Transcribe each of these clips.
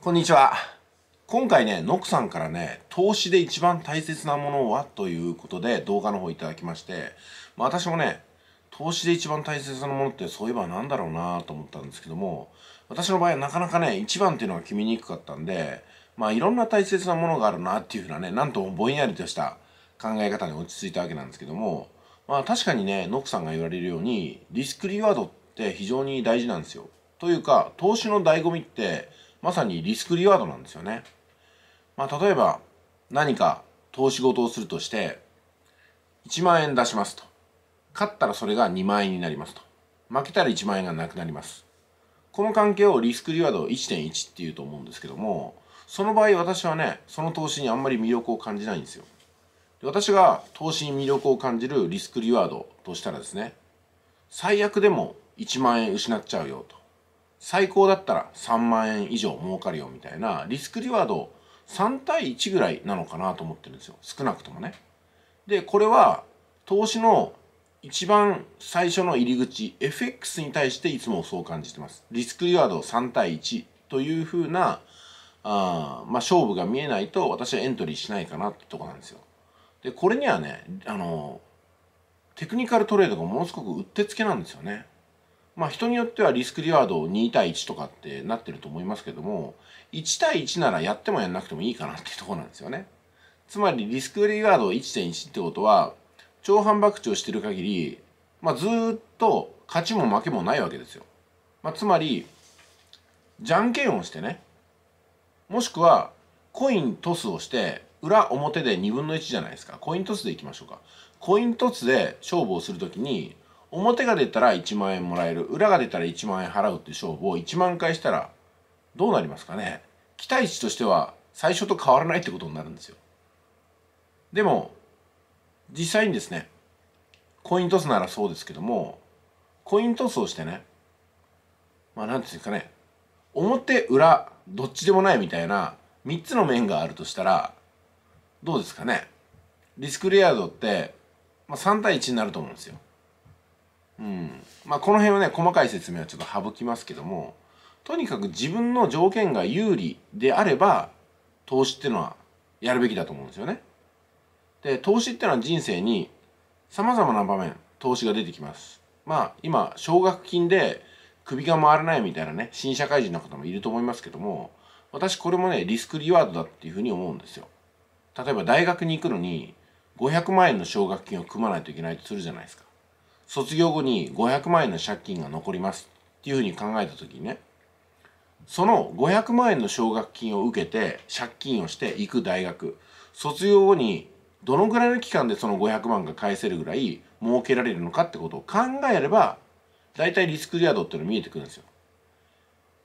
こんにちは。今回ね、ノクさんからね、投資で一番大切なものはということで動画の方いただきまして、まあ、私もね、投資で一番大切なものってそういえば何だろうなと思ったんですけども、私の場合はなかなかね、一番っていうのが決めにくかったんで、まあいろんな大切なものがあるなっていうふうなね、なんともぼんやりとした考え方に落ち着いたわけなんですけども、まあ確かにね、ノクさんが言われるように、リスクリワードって非常に大事なんですよ。というか、投資の醍醐味って、まさにリスクリワードなんですよね。まあ、例えば何か投資事をするとして1万円出しますと勝ったらそれが2万円になりますと負けたら1万円がなくなりますこの関係をリスクリワード1.1っていうと思うんですけどもその場合私はねその投資にあんまり魅力を感じないんですよ私が投資に魅力を感じるリスクリワードとしたらですね最悪でも1万円失っちゃうよと最高だったら3万円以上儲かるよみたいなリスクリワード3対1ぐらいなのかなと思ってるんですよ少なくともね。でこれは投資の一番最初の入り口 FX に対していつもそう感じてます。リスクリワード3対1というふうなあまあ、勝負が見えないと私はエントリーしないかなってとこなんですよ。でこれにはねあのテクニカルトレードがものすごくうってつけなんですよね。まあ人によってはリスクリワード2対1とかってなってると思いますけども、1対1ならやってもやんなくてもいいかなっていうところなんですよね。つまりリスクリワード1.1ってことは、超反爆地をしてる限り、まあずっと勝ちも負けもないわけですよ。まあつまり、じゃんけんをしてね、もしくはコイントスをして、裏表で2分の1じゃないですか。コイントスでいきましょうか。コイントスで勝負をするときに、表が出たら1万円もらえる裏が出たら1万円払うっていう勝負を1万回したらどうなりますかね期待値としては最初と変わらないってことになるんですよでも実際にですねコイントスならそうですけどもコイントスをしてねまあ何て言うんですかね表裏どっちでもないみたいな3つの面があるとしたらどうですかねリスクレアードって、まあ、3対1になると思うんですようんまあ、この辺はね細かい説明はちょっと省きますけどもとにかく自分の条件が有利であれば投資っていうのはやるべきだと思うんですよね。で投資っていうのは人生にさまざまな場面投資が出てきます。まあ今奨学金で首が回らないみたいなね新社会人の方もいると思いますけども私これもねリスクリワードだっていうふうに思うんですよ。例えば大学に行くのに500万円の奨学金を組まないといけないとするじゃないですか。卒業後に500万円の借金が残りますっていうふうに考えた時にねその500万円の奨学金を受けて借金をして行く大学卒業後にどのぐらいの期間でその500万が返せるぐらい儲けられるのかってことを考えれば大体リスクリア度っていうの見えてくるんですよ。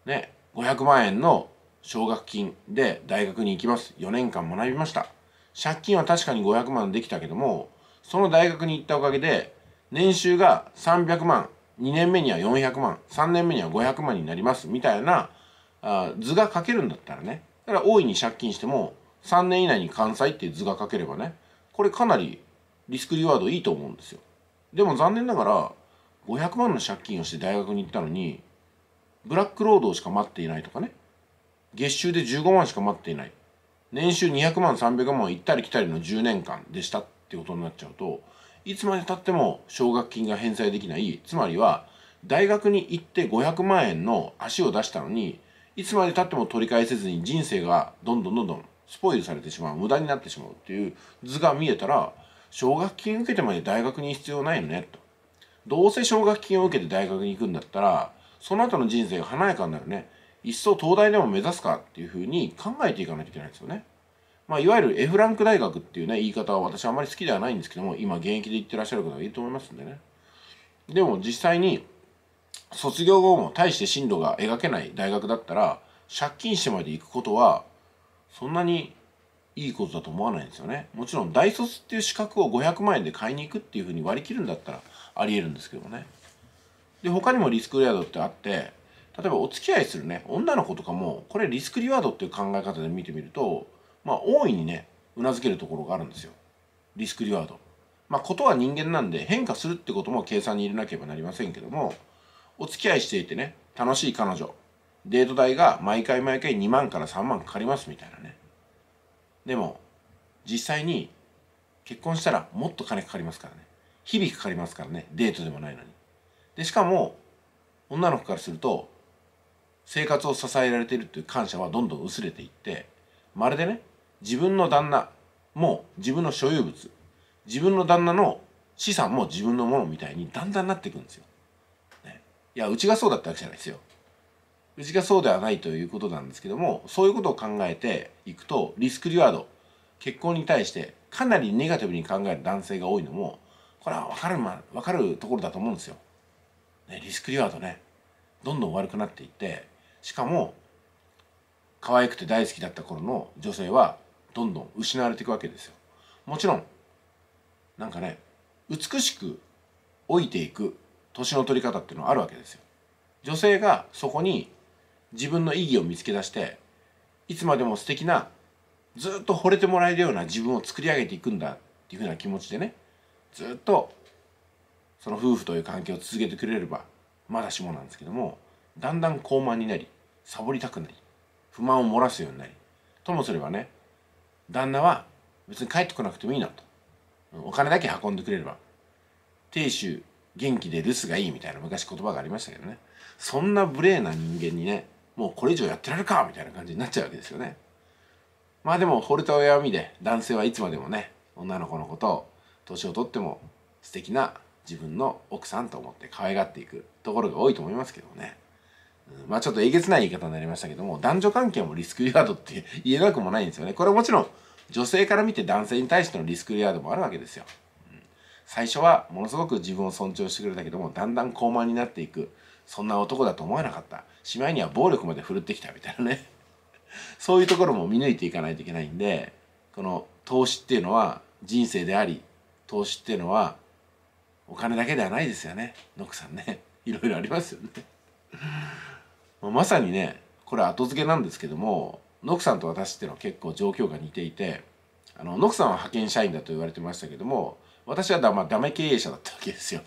ね500万円の奨学金で大学に行きます4年間学びました借金は確かに500万できたけどもその大学に行ったおかげで年収が300万2年目には400万3年目には500万になりますみたいなあ図が書けるんだったらねだから大いに借金しても3年以内に完済っていう図が書ければねこれかなりリスクリワードいいと思うんですよでも残念ながら500万の借金をして大学に行ったのにブラック労働しか待っていないとかね月収で15万しか待っていない年収200万300万行ったり来たりの10年間でしたってことになっちゃうといつまでたっても奨学金が返済できないつまりは大学に行って500万円の足を出したのにいつまでたっても取り返せずに人生がどんどんどんどんスポイルされてしまう無駄になってしまうっていう図が見えたら奨学金受けてまで大学に必要ないよねとどうせ奨学金を受けて大学に行くんだったらその後の人生が華やかになるね一層東大でも目指すかっていうふうに考えていかないといけないんですよね。まあ、いわゆる F ランク大学っていうね、言い方は私あまり好きではないんですけども、今現役で行ってらっしゃる方がいると思いますんでね。でも実際に、卒業後も大して進路が描けない大学だったら、借金してまで行くことは、そんなにいいことだと思わないんですよね。もちろん大卒っていう資格を500万円で買いに行くっていうふうに割り切るんだったらありえるんですけどもね。で、他にもリスクリワードってあって、例えばお付き合いするね、女の子とかも、これリスクリワードっていう考え方で見てみると、まあ、大いにねうなずけるところがあるんですよリスクリワード。まあ、ことは人間なんで変化するってことも計算に入れなければなりませんけどもお付き合いしていてね楽しい彼女デート代が毎回毎回2万から3万かかりますみたいなねでも実際に結婚したらもっと金かかりますからね日々かかりますからねデートでもないのにでしかも女の子からすると生活を支えられているという感謝はどんどん薄れていってまるでね自分の旦那も自分の所有物自分の旦那の資産も自分のものみたいにだんだんなっていくんですよ。ね、いやうちがそうだったわけじゃないですよ。うちがそうではないということなんですけどもそういうことを考えていくとリスクリワード結婚に対してかなりネガティブに考える男性が多いのもこれはわかる,、ま、かるところだと思うんですよ。ね、リスクリワードねどんどん悪くなっていってしかも可愛くて大好きだった頃の女性はどんどん失われていくわけですよもちろんなんかね美しく老いていく年の取り方っていうのはあるわけですよ女性がそこに自分の意義を見つけ出していつまでも素敵なずっと惚れてもらえるような自分を作り上げていくんだっていうふうな気持ちでねずっとその夫婦という関係を続けてくれればまだしもなんですけどもだんだん高慢になりサボりたくなり不満を漏らすようになりともすればね旦那は別に帰ってこなくてもいいなとお金だけ運んでくれれば亭主元気で留守がいいみたいな昔言葉がありましたけどねそんな無礼な人間にねもうこれ以上やってられるかみたいな感じになっちゃうわけですよねまあでも惚れた親を見で男性はいつまでもね女の子のことを年を取っても素敵な自分の奥さんと思って可愛がっていくところが多いと思いますけどもねまあちょっとえげつない言い方になりましたけども、男女関係もリスクリワードって 言えなくもないんですよね。これもちろん、女性から見て男性に対してのリスクリワードもあるわけですよ。最初はものすごく自分を尊重してくれたけども、だんだん高慢になっていく。そんな男だと思わなかった。しまいには暴力まで振るってきたみたいなね。そういうところも見抜いていかないといけないんで、この投資っていうのは人生であり、投資っていうのはお金だけではないですよね。ノックさんね。いろいろありますよね。まさにねこれ後付けなんですけどもノクさんと私っていうのは結構状況が似ていてあのノクさんは派遣社員だと言われてましたけども私はだ、まあ、ダメ経営者だったわけですよ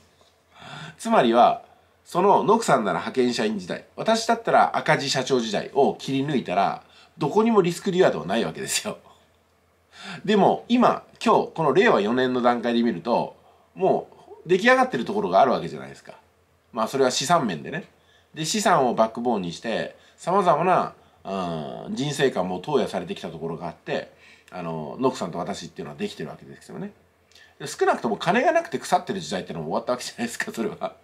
つまりはそのノクさんなら派遣社員時代私だったら赤字社長時代を切り抜いたらどこにもリスクリワードはないわけですよでも今今日この令和4年の段階で見るともう出来上がってるところがあるわけじゃないですかまあそれは資産面でねで資産をバックボーンにしてさまざまな、うん、人生観も投与されてきたところがあってあのノクさんと私っていうのはできてるわけですよね少なくとも金がなくて腐ってる時代っていうのも終わったわけじゃないですかそれは。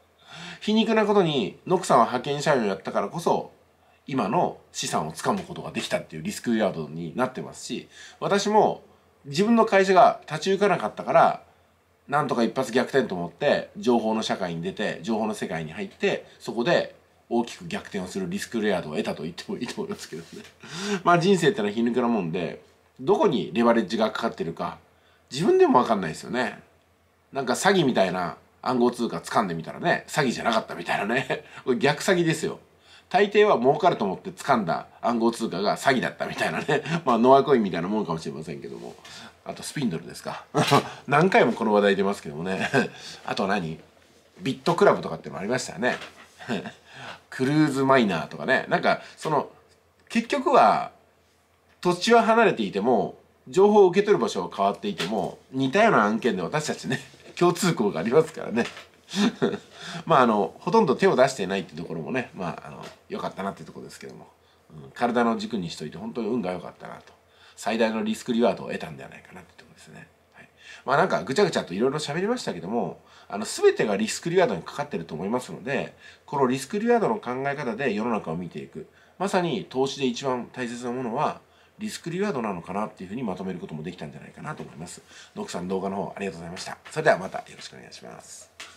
皮肉なことにノクさんは派遣社員をやったからこそ今の資産をつかむことができたっていうリスクリワードになってますし私も自分の会社が立ち行かなかったからなんとか一発逆転と思って情報の社会に出て情報の世界に入ってそこで大きく逆転をするリスクレアードを得たと言ってもいいと思いますけどね まあ人生ってのは皮肉なもんでどこにレバレッジがかかってるか自分でもわかんないですよねなんか詐欺みたいな暗号通貨掴んでみたらね詐欺じゃなかったみたいなね これ逆詐欺ですよ大抵は儲かると思って掴んだ暗号通貨が詐欺だったみたいなね まあノアコインみたいなもんかもしれませんけどもあとスピンドルですか何回もこの話題出ますけどもねあと何ビットクラブとかってのもありましたよねクルーズマイナーとかねなんかその結局は土地は離れていても情報を受け取る場所は変わっていても似たような案件で私たちね 共通項がありますからね まああのほとんど手を出していないってところもねまああの良かったなってとこですけども、うん、体の軸にしといて本当に運が良かったなと最大のリスクリワードを得たんではないかなってとこですね。まあなんかぐちゃぐちゃといろいろ喋りましたけども、あの全てがリスクリワードにかかってると思いますので、このリスクリワードの考え方で世の中を見ていく。まさに投資で一番大切なものは、リスクリワードなのかなっていうふうにまとめることもできたんじゃないかなと思います。ドクさん動画の方ありがとうございました。それではまたよろしくお願いします。